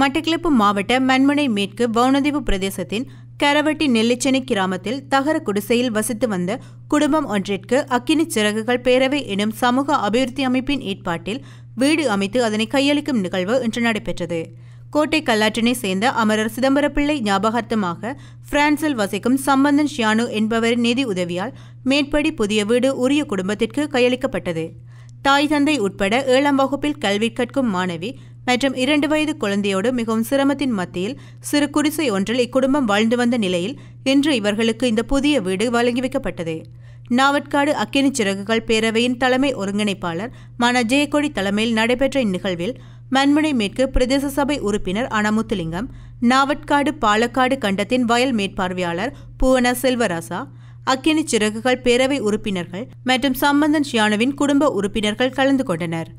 மட்டக்கிளப்பு மாவட்ட மண்மனை மேற்கு வவுனதிவு பிரதேசத்தின் கரவட்டி நெல்லிச்சனை கிராமத்தில் தகர குடிசையில் வசித்து வந்த குடும்பம் ஒன்றிற்கு அக்கினி சிறகுகள் பேரவை எனும் சமூக அபிவிருத்தி அமைப்பின் ஏற்பாட்டில் வீடு அமைத்து அதனை கையளிக்கும் நிகழ்வு இன்று நடைபெற்றது கோட்டை கல்லாற்றினை சேர்ந்த அமரர் சிதம்பரப்பிள்ளை ஞாபகார்த்தமாக பிரான்சில் வசிக்கும் சம்பந்தன் ஷியானு என்பவரின் நிதி உதவியால் மேற்படி புதிய வீடு உரிய குடும்பத்திற்கு கையளிக்கப்பட்டது தாய் தந்தை உட்பட ஏழாம் வகுப்பில் கல்வி கற்கும் மாணவி மற்றும் இரண்டு வயது குழந்தையோடு மிகவும் சிரமத்தின் மத்தியில் சிறு குடிசை ஒன்றில் இக்குடும்பம் வாழ்ந்து வந்த நிலையில் இன்று இவர்களுக்கு இந்த புதிய வீடு வழங்கி வைக்கப்பட்டது நாவட்காடு அக்கினி சிறகுகள் பேரவையின் தலைமை ஒருங்கிணைப்பாளர் மன ஜெயக்கொடி தலைமையில் நடைபெற்ற இந்நிகழ்வில் மண்முனை மேற்கு பிரதேச சபை உறுப்பினர் அனமுத்துலிங்கம் நாவட்காடு பாலக்காடு கண்டத்தின் வயல் மேற்பார்வையாளர் பூவன செல்வராசா அக்கினி சிறகுகள் பேரவை உறுப்பினர்கள் மற்றும் சம்பந்தன் ஷியானுவின் குடும்ப உறுப்பினர்கள் கலந்து கொண்டனர்